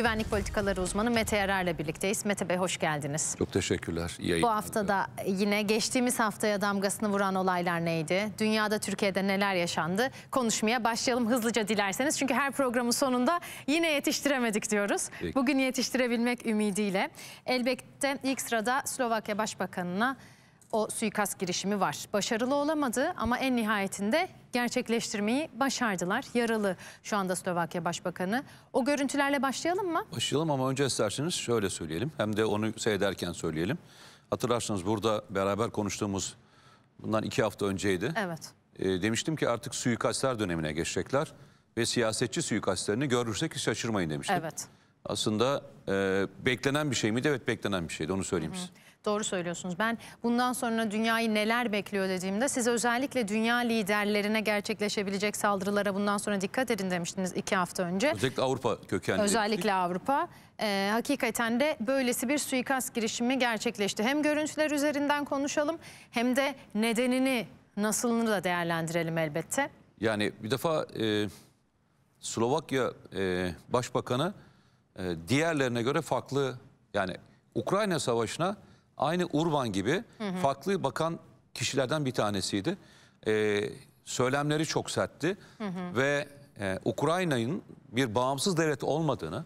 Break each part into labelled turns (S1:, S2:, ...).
S1: Güvenlik politikaları uzmanı Mete Yarar'la birlikteyiz. Mete Bey hoş geldiniz.
S2: Çok teşekkürler. Bu
S1: hafta da yine geçtiğimiz haftaya damgasını vuran olaylar neydi? Dünyada Türkiye'de neler yaşandı? Konuşmaya başlayalım hızlıca dilerseniz. Çünkü her programın sonunda yine yetiştiremedik diyoruz. Peki. Bugün yetiştirebilmek ümidiyle. Elbette ilk sırada Slovakya Başbakanı'na o suikast girişimi var. Başarılı olamadı ama en nihayetinde gerçekleştirmeyi başardılar. Yaralı şu anda Slovakya Başbakanı. O görüntülerle başlayalım
S2: mı? Başlayalım ama önce isterseniz şöyle söyleyelim. Hem de onu seyrederken söyleyelim. Hatırlarsınız burada beraber konuştuğumuz bundan iki hafta önceydi. Evet. E, demiştim ki artık suikastler dönemine geçecekler. Ve siyasetçi suikastlerini görürsek hiç şaşırmayın demiştim. Evet. Aslında e, beklenen bir şey miydi? Evet beklenen bir şeydi onu söyleyeyim Hı size.
S1: Doğru söylüyorsunuz. Ben bundan sonra dünyayı neler bekliyor dediğimde siz özellikle dünya liderlerine gerçekleşebilecek saldırılara bundan sonra dikkat edin demiştiniz iki hafta önce.
S2: Özellikle Avrupa kökenli. Özellikle
S1: Avrupa. Ee, hakikaten de böylesi bir suikast girişimi gerçekleşti. Hem görüntüler üzerinden konuşalım hem de nedenini nasılını da değerlendirelim elbette.
S2: Yani bir defa e, Slovakya e, Başbakanı e, diğerlerine göre farklı yani Ukrayna Savaşı'na Aynı Urban gibi hı hı. farklı bakan kişilerden bir tanesiydi. Ee, söylemleri çok sertti hı hı. ve e, Ukrayna'nın bir bağımsız devlet olmadığını,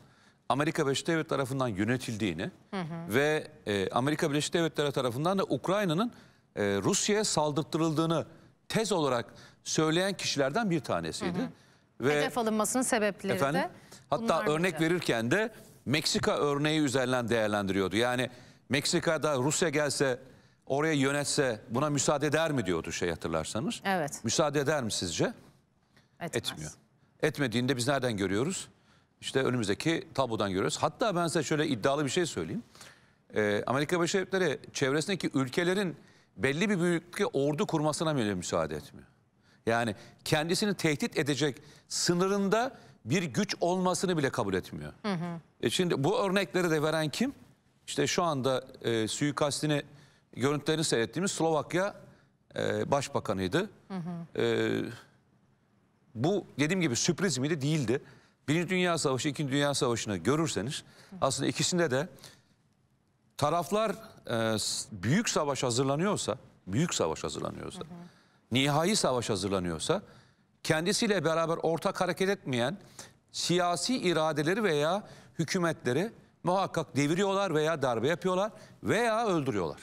S2: Amerika Birleşik Devletleri tarafından yönetildiğini hı hı. ve e, Amerika Birleşik Devletleri tarafından da Ukrayna'nın e, Rusya'ya saldırttırıldığını tez olarak söyleyen kişilerden bir tanesiydi. Hı hı. Ve, Hedef
S1: alınmasının sebepleri efendim, de.
S2: Hatta örnek mıydı? verirken de Meksika örneği üzerinden değerlendiriyordu. Yani Meksika'da Rusya gelse oraya yönetse buna müsaade eder mi diyordu şey hatırlarsanız. Evet. Müsaade eder mi sizce? Etmez. Etmiyor. Etmediğinde biz nereden görüyoruz? İşte önümüzdeki tablodan görüyoruz. Hatta ben size şöyle iddialı bir şey söyleyeyim. Ee, Amerika Birleşik çevresindeki ülkelerin belli bir büyüklükte ordu kurmasına bile müsaade etmiyor. Yani kendisini tehdit edecek sınırında bir güç olmasını bile kabul etmiyor. Hı hı. E şimdi bu örnekleri de veren kim? İşte şu anda e, suikastini görüntülerini seyrettiğimiz Slovakya e, Başbakanıydı. Hı hı. E, bu dediğim gibi sürpriz miydi? Değildi. Birinci Dünya Savaşı, İkinci Dünya Savaşı'nı görürseniz aslında ikisinde de taraflar e, büyük savaş hazırlanıyorsa, büyük savaş hazırlanıyorsa, hı hı. nihai savaş hazırlanıyorsa kendisiyle beraber ortak hareket etmeyen siyasi iradeleri veya hükümetleri muhakkak deviriyorlar veya darbe yapıyorlar veya öldürüyorlar.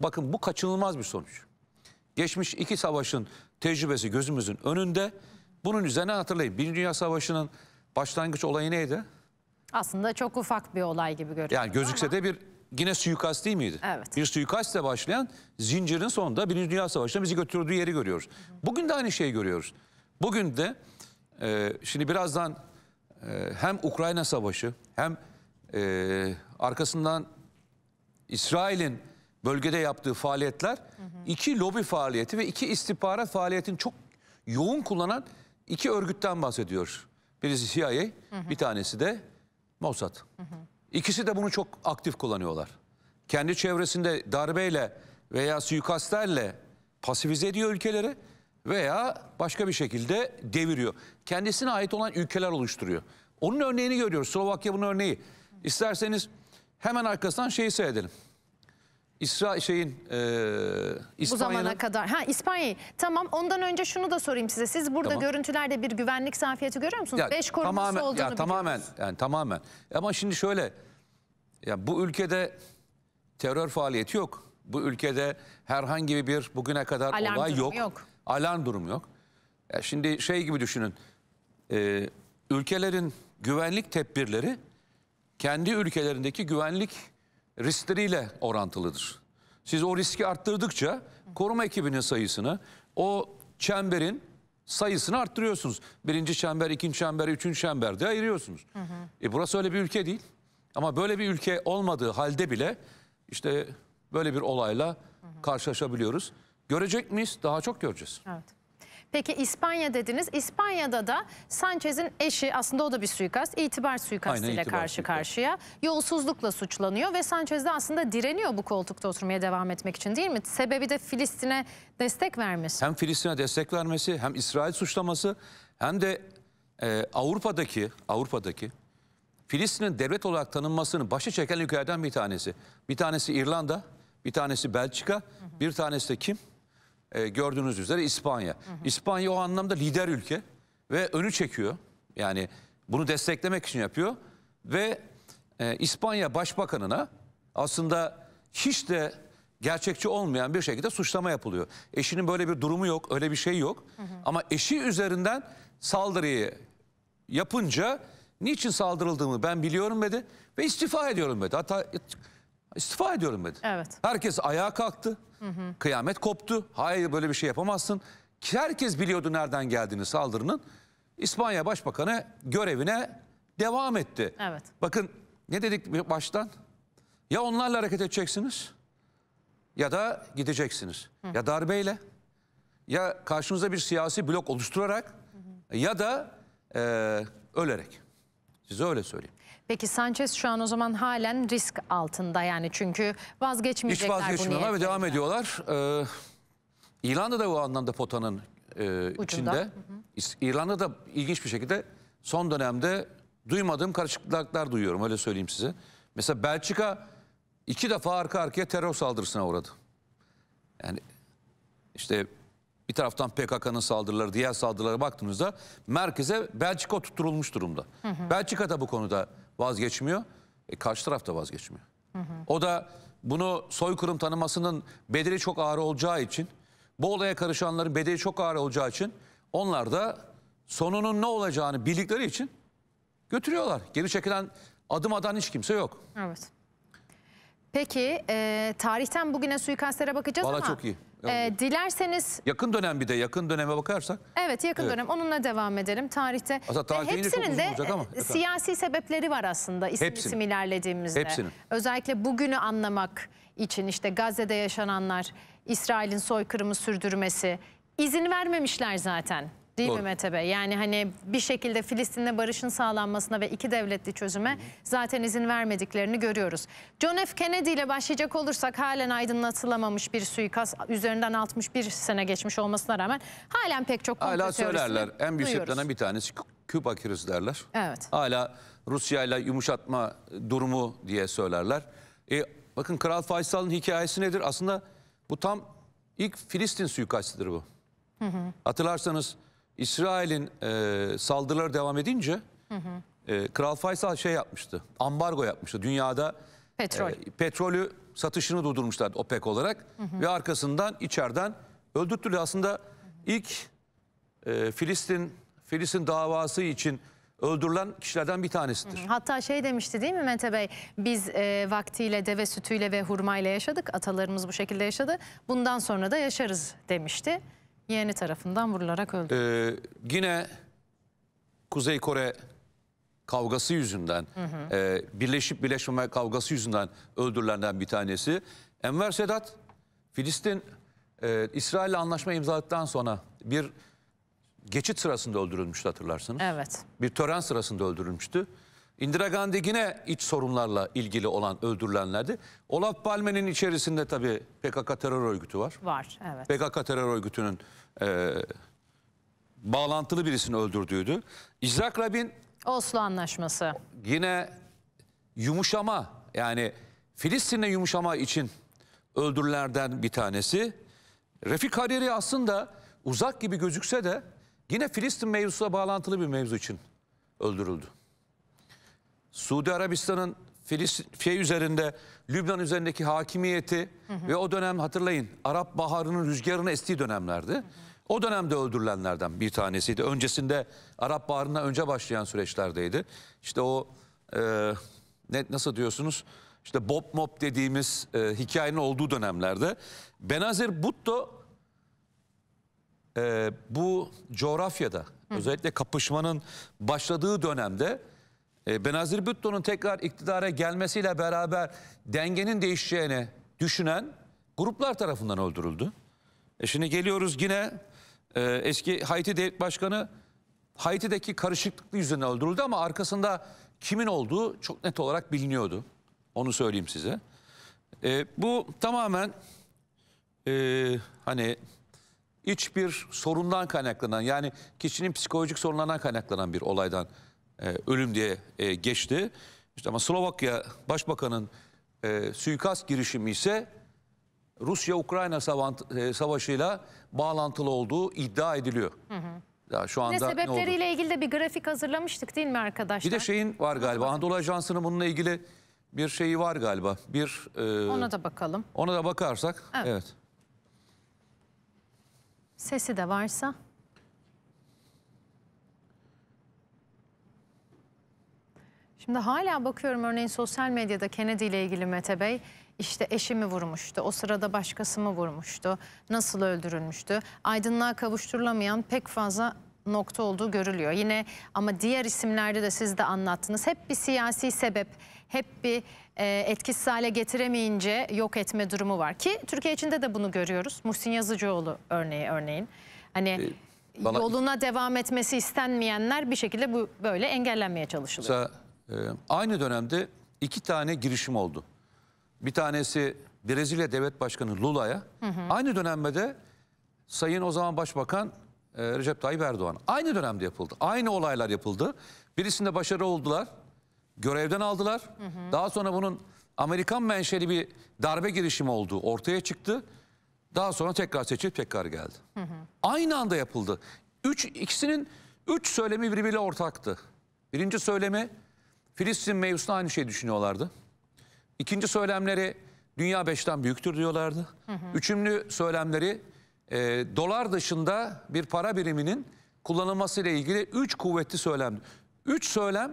S2: Bakın bu kaçınılmaz bir sonuç. Geçmiş iki savaşın tecrübesi gözümüzün önünde. Bunun üzerine hatırlayın. Birinci Dünya Savaşı'nın başlangıç olayı neydi?
S1: Aslında çok ufak bir olay gibi görünüyor.
S2: Yani gözükse ama... de bir yine suikast değil miydi? Evet. Bir suikastle başlayan zincirin sonunda Birinci Dünya Savaşı'nda bizi götürdüğü yeri görüyoruz. Bugün de aynı şeyi görüyoruz. Bugün de e, şimdi birazdan e, hem Ukrayna Savaşı hem ee, arkasından İsrail'in bölgede yaptığı faaliyetler hı hı. iki lobi faaliyeti ve iki istihbarat faaliyetini çok yoğun kullanan iki örgütten bahsediyor. Birisi CIA, hı hı. bir tanesi de Mossad. Hı hı. İkisi de bunu çok aktif kullanıyorlar. Kendi çevresinde darbeyle veya suikastlerle pasifize ediyor ülkeleri veya başka bir şekilde deviriyor. Kendisine ait olan ülkeler oluşturuyor. Onun örneğini görüyoruz. Slovakya bunun örneği. İsterseniz hemen arkasından şeyi seyredelim. İsra şeyin e, İspanya'nın... Bu zamana
S1: kadar. Ha İspanya'yı. Tamam ondan önce şunu da sorayım size. Siz burada tamam. görüntülerde bir güvenlik zafiyeti görüyor musunuz? Ya, Beş koruması tamamen, olduğunu ya, Tamamen
S2: yani tamamen. Ama şimdi şöyle. Ya bu ülkede terör faaliyeti yok. Bu ülkede herhangi bir bugüne kadar Alarm olay yok. yok. Alarm durumu yok. Ya şimdi şey gibi düşünün. E, ülkelerin güvenlik tedbirleri kendi ülkelerindeki güvenlik riskleriyle orantılıdır. Siz o riski arttırdıkça koruma ekibinin sayısını, o çemberin sayısını arttırıyorsunuz. Birinci çember, ikinci çember, üçüncü çember diye ayırıyorsunuz. Hı hı. E burası öyle bir ülke değil. Ama böyle bir ülke olmadığı halde bile işte böyle bir olayla hı hı. karşılaşabiliyoruz. Görecek miyiz? Daha çok göreceğiz. Evet.
S1: Peki İspanya dediniz. İspanya'da da Sanchez'in eşi aslında o da bir suikast. itibar suikastı ile karşı suikast. karşıya. Yolsuzlukla suçlanıyor ve Sanchez de aslında direniyor bu koltukta oturmaya devam etmek için değil mi? Sebebi de Filistin'e destek vermesi.
S2: Hem Filistin'e destek vermesi hem İsrail suçlaması hem de e, Avrupa'daki Avrupa'daki Filistin'in devlet olarak tanınmasını başı çeken ülkelerden bir tanesi. Bir tanesi İrlanda, bir tanesi Belçika, bir tanesi de kim? e, gördüğünüz üzere İspanya. Hı hı. İspanya o anlamda lider ülke ve önü çekiyor. Yani bunu desteklemek için yapıyor. Ve e, İspanya Başbakanına aslında hiç de gerçekçi olmayan bir şekilde suçlama yapılıyor. Eşinin böyle bir durumu yok, öyle bir şey yok. Hı hı. Ama eşi üzerinden saldırıyı yapınca niçin saldırıldığımı ben biliyorum dedi ve istifa ediyorum dedi. Hatta İstifa ediyorum dedi. Evet. Herkes ayağa kalktı. Hı hı. Kıyamet koptu. Hayır böyle bir şey yapamazsın. Herkes biliyordu nereden geldiğini saldırının. İspanya Başbakanı görevine devam etti. Evet. Bakın ne dedik baştan? Ya onlarla hareket edeceksiniz ya da gideceksiniz. Hı. Ya darbeyle ya karşınıza bir siyasi blok oluşturarak hı hı. ya da e, ölerek. Size öyle söyleyeyim.
S1: Peki Sanchez şu an o zaman halen risk altında yani çünkü vazgeçmeyecekler Hiç vazgeçmiyorlar ve
S2: devam ediyorlar. Ee, İrlanda da bu anlamda potanın e, içinde. İrlanda da ilginç bir şekilde son dönemde duymadığım karışıklıklar duyuyorum öyle söyleyeyim size. Mesela Belçika iki defa arka arkaya terör saldırısına uğradı. Yani işte bir taraftan PKK'nın saldırıları, diğer saldırılara baktığınızda merkeze Belçika tutturulmuş durumda. Hı hı. Belçika da bu konuda vazgeçmiyor. E, karşı taraf da vazgeçmiyor. Hı hı. O da bunu soykırım tanımasının bedeli çok ağır olacağı için, bu olaya karışanların bedeli çok ağır olacağı için onlar da sonunun ne olacağını bildikleri için götürüyorlar. Geri çekilen adım atan hiç kimse yok.
S1: Evet. Peki e, tarihten bugüne suikastlere bakacağız Vallahi ama... çok iyi. Ee, dilerseniz...
S2: Yakın dönem bir de yakın döneme bakarsak.
S1: Evet yakın evet. dönem onunla devam edelim. Tarihte ee, tarih hepsinin de e, ama. siyasi sebepleri var aslında isim Hepsini. isim ilerlediğimizde. Hepsinin. Özellikle bugünü anlamak için işte Gazze'de yaşananlar, İsrail'in soykırımı sürdürmesi izin vermemişler zaten. Değil Doğru. mi Mete Bey? Yani hani bir şekilde Filistin'le barışın sağlanmasına ve iki devletli çözüme zaten izin vermediklerini görüyoruz. John F. Kennedy ile başlayacak olursak halen aydınlatılamamış bir suikast üzerinden 61 sene geçmiş olmasına rağmen halen pek çok komplo Hala söylerler. En büyük sebeplenen
S2: bir tanesi Küba krizi derler. Evet. Hala Rusya ile yumuşatma durumu diye söylerler. E, bakın Kral Faysal'ın hikayesi nedir? Aslında bu tam ilk Filistin suikastidir bu. Hı hı. Hatırlarsanız İsrail'in e, saldırıları devam edince hı hı. E, Kral Faysal şey yapmıştı. Ambargo yapmıştı. Dünyada Petrol. e, petrolü satışını durdurmuşlardı OPEC olarak. Hı hı. Ve arkasından içeriden öldürttüler. Aslında ilk e, Filistin Filistin davası için öldürülen kişilerden bir tanesidir.
S1: Hatta şey demişti değil mi Mete Bey? Biz e, vaktiyle deve sütüyle ve hurmayla yaşadık. Atalarımız bu şekilde yaşadı. Bundan sonra da yaşarız demişti. Yeğeni tarafından vurularak öldü.
S2: Ee, yine Kuzey Kore kavgası yüzünden, hı hı. E, birleşip birleşmeme kavgası yüzünden öldürülenden bir tanesi. Enver Sedat, Filistin e, İsrail'le anlaşma imzaladıktan sonra bir geçit sırasında öldürülmüştü hatırlarsınız. Evet. Bir tören sırasında öldürülmüştü. Indira Gandhi yine iç sorunlarla ilgili olan öldürülenlerdi. Olaf Palme'nin içerisinde tabii PKK terör örgütü var.
S1: Var, evet.
S2: PKK terör örgütünün e, bağlantılı birisini öldürdüğüydü. İzak Rabin...
S1: Oslo Anlaşması.
S2: Yine yumuşama yani Filistin'e yumuşama için öldürülerden bir tanesi. Refik Hariri aslında uzak gibi gözükse de yine Filistin mevzusuyla bağlantılı bir mevzu için öldürüldü. Suudi Arabistan'ın Filistin üzerinde Lübnan üzerindeki hakimiyeti hı hı. ve o dönem hatırlayın Arap Baharı'nın rüzgarını estiği dönemlerdi. Hı hı. O dönemde öldürülenlerden bir tanesiydi. Öncesinde Arap Baharı'ndan önce başlayan süreçlerdeydi. İşte o e, ne, nasıl diyorsunuz? işte Bob Mob dediğimiz e, hikayenin olduğu dönemlerde. Benazir Butto e, bu coğrafyada Hı. özellikle kapışmanın başladığı dönemde ee, Benazir Bhutto'nun tekrar iktidara gelmesiyle beraber dengenin değişeceğini düşünen gruplar tarafından öldürüldü. E şimdi geliyoruz yine e, eski Haiti Devlet Başkanı Haiti'deki karışıklık yüzünden öldürüldü ama arkasında kimin olduğu çok net olarak biliniyordu. Onu söyleyeyim size. E, bu tamamen e, hani iç bir sorundan kaynaklanan yani kişinin psikolojik sorunlarından kaynaklanan bir olaydan e, ölüm diye e, geçti. İşte ama Slovakya Başbakan'ın e, suikast girişimi ise Rusya-Ukrayna e, savaşıyla bağlantılı olduğu iddia ediliyor. Hı hı. Ya şu anda ne sebepleriyle
S1: ne ilgili de bir grafik hazırlamıştık değil mi arkadaşlar? Bir de
S2: şeyin var galiba Anadolu Ajansı'nın bununla ilgili bir şeyi var galiba. Bir e, Ona da bakalım. Ona da bakarsak evet. evet.
S1: Sesi de varsa. Şimdi hala bakıyorum örneğin sosyal medyada Kennedy ile ilgili Mete Bey işte eşimi vurmuştu, o sırada başkası mı vurmuştu, nasıl öldürülmüştü. Aydınlığa kavuşturulamayan pek fazla nokta olduğu görülüyor. Yine ama diğer isimlerde de siz de anlattınız. Hep bir siyasi sebep, hep bir e, etkisiz hale getiremeyince yok etme durumu var. Ki Türkiye içinde de bunu görüyoruz. Muhsin Yazıcıoğlu örneği örneğin. Hani ee, bana... yoluna devam etmesi istenmeyenler bir şekilde bu böyle engellenmeye çalışılıyor.
S2: Mesela ee, aynı dönemde iki tane girişim oldu. Bir tanesi Brezilya Devlet Başkanı Lula'ya. Aynı dönemde de Sayın o zaman Başbakan e, Recep Tayyip Erdoğan. Aynı dönemde yapıldı. Aynı olaylar yapıldı. Birisinde başarı oldular. Görevden aldılar. Hı hı. Daha sonra bunun Amerikan menşeli bir darbe girişimi olduğu ortaya çıktı. Daha sonra tekrar seçilip tekrar geldi. Hı hı. Aynı anda yapıldı. Üç, ikisinin üç söylemi birbiriyle ortaktı. Birinci söylemi Filistin mevzusunda aynı şeyi düşünüyorlardı. İkinci söylemleri dünya beşten büyüktür diyorlardı. Hı hı. Üçümlü söylemleri e, dolar dışında bir para biriminin kullanılmasıyla ilgili üç kuvvetli söylemdi. Üç söylem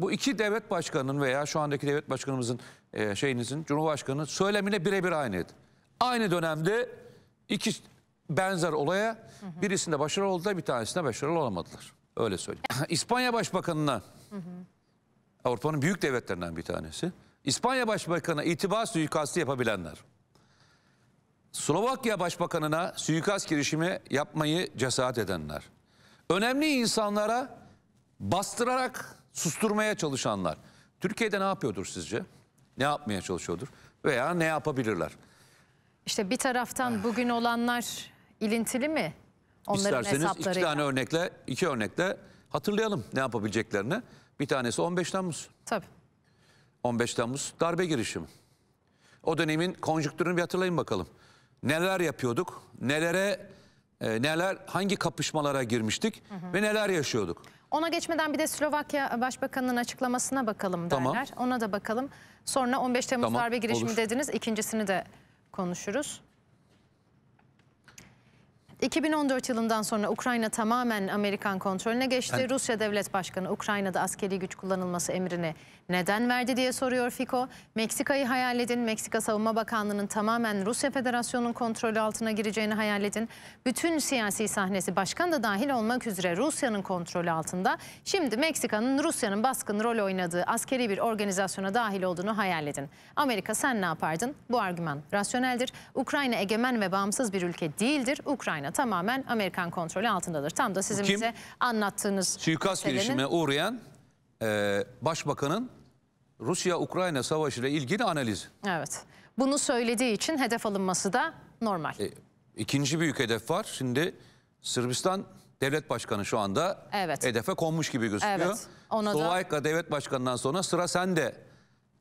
S2: bu iki devlet başkanının veya şu andaki devlet başkanımızın e, şeyinizin cumhurbaşkanının söylemine birebir aynıydı. Aynı dönemde iki benzer olaya hı hı. birisinde başarılı oldu da bir tanesinde başarılı olamadılar. Öyle söyleyeyim. İspanya Başbakanı'na hı hı. Avrupa'nın büyük devletlerinden bir tanesi. İspanya Başbakanı itibar suikastı yapabilenler. Slovakya Başbakanına suikast girişimi yapmayı cesaret edenler. Önemli insanlara bastırarak susturmaya çalışanlar. Türkiye'de ne yapıyordur sizce? Ne yapmaya çalışıyordur? Veya ne yapabilirler?
S1: İşte bir taraftan bugün olanlar ilintili mi? Onların İsterseniz iki tane
S2: örnekle, iki örnekle hatırlayalım ne yapabileceklerini. Bir tanesi 15 Temmuz. Tabii. 15 Temmuz darbe girişimi. O dönemin konjüktürünü bir hatırlayın bakalım. Neler yapıyorduk? Nelere e, neler hangi kapışmalara girmiştik hı hı. ve neler yaşıyorduk?
S1: Ona geçmeden bir de Slovakya Başbakanı'nın açıklamasına bakalım tamam. Ona da bakalım. Sonra 15 Temmuz tamam, darbe girişimi olur. dediniz. İkincisini de konuşuruz. 2014 yılından sonra Ukrayna tamamen Amerikan kontrolüne geçti. Evet. Rusya Devlet Başkanı Ukrayna'da askeri güç kullanılması emrini neden verdi diye soruyor Fiko. Meksika'yı hayal edin. Meksika Savunma Bakanlığı'nın tamamen Rusya Federasyonu'nun kontrolü altına gireceğini hayal edin. Bütün siyasi sahnesi başkan da dahil olmak üzere Rusya'nın kontrolü altında. Şimdi Meksika'nın Rusya'nın baskın rol oynadığı askeri bir organizasyona dahil olduğunu hayal edin. Amerika sen ne yapardın? Bu argüman rasyoneldir. Ukrayna egemen ve bağımsız bir ülke değildir. Ukrayna Ukrayna tamamen Amerikan kontrolü altındadır. Tam da sizin bize anlattığınız Suikast girişime uğrayan
S2: e, başbakanın Rusya-Ukrayna savaşı ile ilgili analizi.
S1: Evet. Bunu söylediği için hedef alınması da
S2: normal. E, ikinci büyük hedef var. Şimdi Sırbistan devlet başkanı şu anda evet. hedefe konmuş gibi gözüküyor. Evet.
S1: Ona Slovakya
S2: da... devlet başkanından sonra sıra sende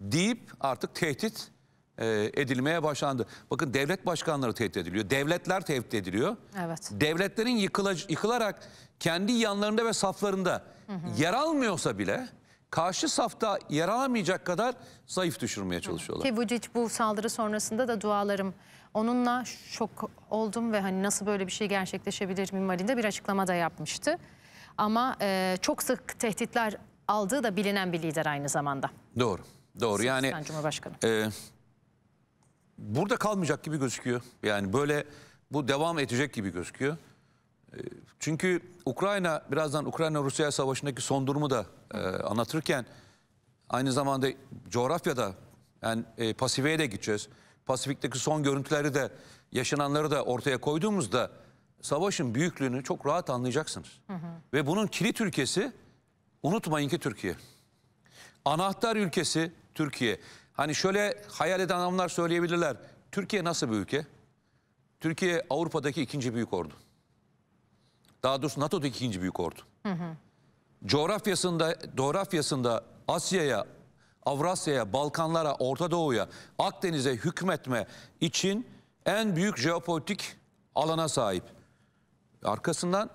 S2: deyip artık tehdit e, edilmeye başlandı. Bakın devlet başkanları tehdit ediliyor. Devletler tehdit ediliyor. Evet. Devletlerin yıkıla, yıkılarak kendi yanlarında ve saflarında hı hı. yer almıyorsa bile karşı safta yer alamayacak kadar zayıf düşürmeye çalışıyorlar. Ki
S1: Vucic bu saldırı sonrasında da dualarım onunla şok oldum ve hani nasıl böyle bir şey gerçekleşebilir minvalinde bir açıklama da yapmıştı. Ama e, çok sık tehditler aldığı da bilinen bir lider aynı zamanda.
S2: Doğru. Doğru. Yani. yani Cumhurbaşkanı. E, burada kalmayacak gibi gözüküyor. Yani böyle bu devam edecek gibi gözüküyor. Ee, çünkü Ukrayna birazdan Ukrayna-Rusya savaşındaki son durumu da e, anlatırken aynı zamanda coğrafyada yani e, Pasifik'e de gideceğiz. Pasifik'teki son görüntüleri de yaşananları da ortaya koyduğumuzda savaşın büyüklüğünü çok rahat anlayacaksınız. Hı hı. Ve bunun kilit ülkesi unutmayın ki Türkiye. Anahtar ülkesi Türkiye. Hani şöyle hayal eden adamlar söyleyebilirler. Türkiye nasıl bir ülke? Türkiye Avrupa'daki ikinci büyük ordu. Daha doğrusu NATO'daki ikinci büyük ordu. Hı hı. Coğrafyasında, coğrafyasında Asya'ya, Avrasya'ya, Balkanlara, Orta Doğu'ya, Akdeniz'e hükmetme için en büyük jeopolitik alana sahip. Arkasından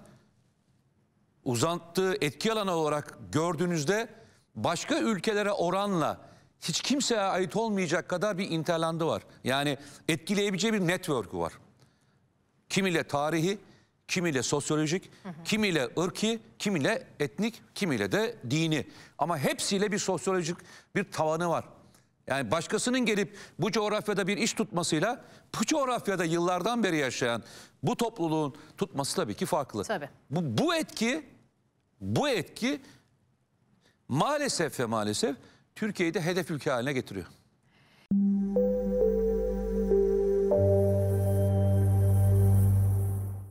S2: uzanttığı etki alanı olarak gördüğünüzde başka ülkelere oranla hiç kimseye ait olmayacak kadar bir interlandı var. Yani etkileyebileceği bir network'ü var. Kimiyle tarihi, kimiyle sosyolojik, hı hı. kimiyle ırki, kimiyle etnik, kimiyle de dini. Ama hepsiyle bir sosyolojik bir tavanı var. Yani başkasının gelip bu coğrafyada bir iş tutmasıyla bu coğrafyada yıllardan beri yaşayan bu topluluğun tutması tabii ki farklı. Tabii. Bu, bu etki, bu etki maalesef ve maalesef Türkiye'yi de hedef ülke haline getiriyor.